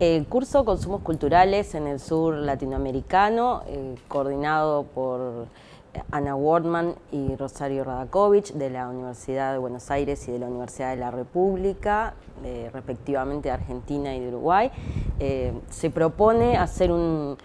El curso Consumos Culturales en el Sur Latinoamericano, eh, coordinado por eh, Ana Wardman y Rosario Radakovich de la Universidad de Buenos Aires y de la Universidad de la República, eh, respectivamente de Argentina y de Uruguay. se propone hacer un,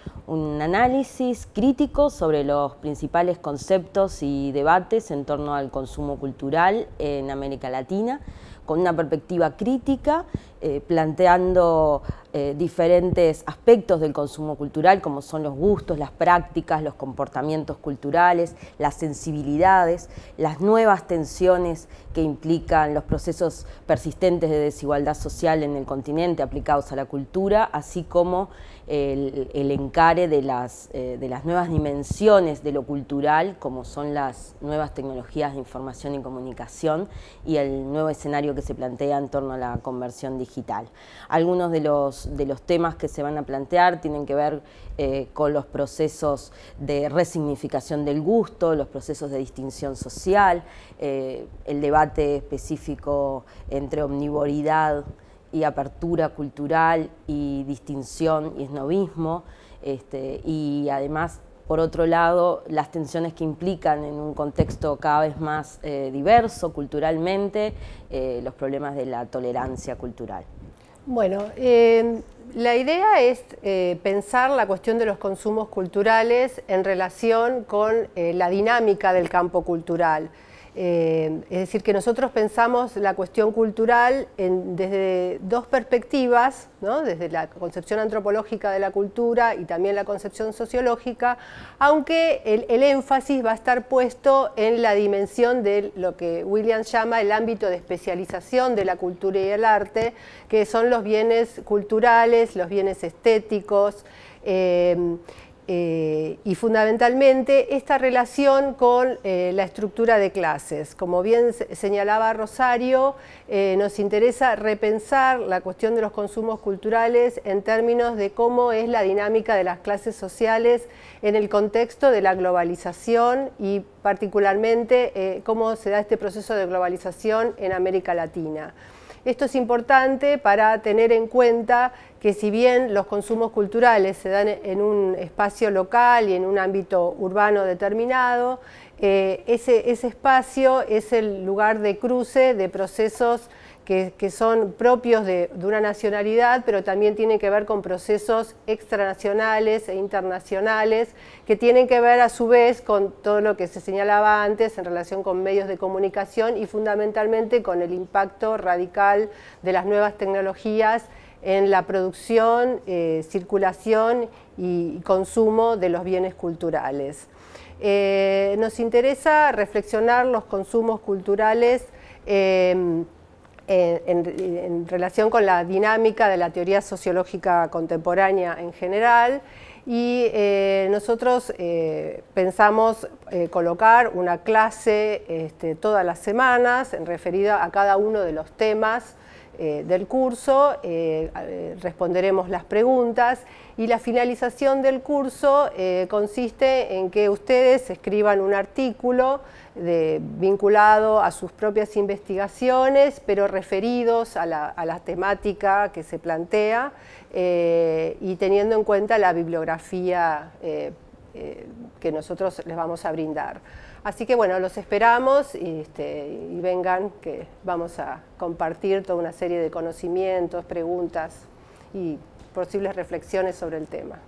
análisis crítico sobre los principales conceptos y debates en torno al consumo cultural en América Latina con una perspectiva crítica, eh, planteando eh, diferentes aspectos del consumo cultural, como son los gustos, las prácticas, los comportamientos culturales, las sensibilidades, las nuevas tensiones que implican los procesos persistentes de desigualdad social en el continente aplicados a la cultura, así como el, encare de las, eh, de las nuevas dimensiones de lo cultural, como son las nuevas tecnologías de información y comunicación y el nuevo escenario que que se plantea en torno a la conversión digital. Algunos de los, de los temas que se van a plantear tienen que ver eh, con los procesos de resignificación del gusto, los procesos de distinción social, eh, el debate específico entre omnivoridad y apertura cultural y distinción y esnovismo, este, y además por otro lado, las tensiones que implican en un contexto cada vez más eh, diverso culturalmente, eh, los problemas de la tolerancia cultural. Bueno, em, la idea es eh, pensar la cuestión de los consumos culturales en relación con la dinámica del campo cultural. Eh, es decir, que nosotros pensamos la cuestión cultural desde dos perspectivas, desde la concepción antropológica de la cultura y también la concepción sociológica, aunque el, énfasis va a estar puesto en la dimensión de lo que Williams llama el ámbito de especialización de la cultura y el arte, que son los bienes culturales, los bienes estéticos. Eh, eh, y fundamentalmente esta relación con eh, la estructura de clases. Como bien señalaba Rosario, eh, nos interesa repensar la cuestión de los consumos culturales en términos de cómo es la dinámica de las clases sociales en el contexto de la globalización y particularmente cómo se da este proceso de globalización en América Latina. Esto es importante para tener en cuenta que si bien los consumos culturales se dan en un espacio local y en un ámbito urbano determinado, eh, ese, ese espacio es el lugar de cruce de procesos que, son propios de, una nacionalidad, pero también tienen que ver con procesos extranacionales e internacionales, que tienen que ver a su vez con todo lo que se señalaba antes en relación con medios de comunicación y fundamentalmente con el impacto radical de las nuevas tecnologías en la producción, eh, circulación y consumo de los bienes culturales. Eh, nos interesa reflexionar los consumos culturales em, en, relación con la dinámica de la teoría sociológica contemporánea en general y eh, nosotros eh, pensamos eh, colocar una clase este, todas las semanas en referida a cada uno de los temas eh, del curso, eh, eh, responderemos las preguntas y la finalización del curso consiste en que ustedes escriban un artículo vinculado a sus propias investigaciones, pero referidos a la, a la temática que se plantea y teniendo en cuenta la bibliografía que nosotros les vamos a brindar. Así que bueno, los esperamos este, y, vengan que vamos a compartir toda una serie de conocimientos, preguntas y posibles reflexiones sobre el tema.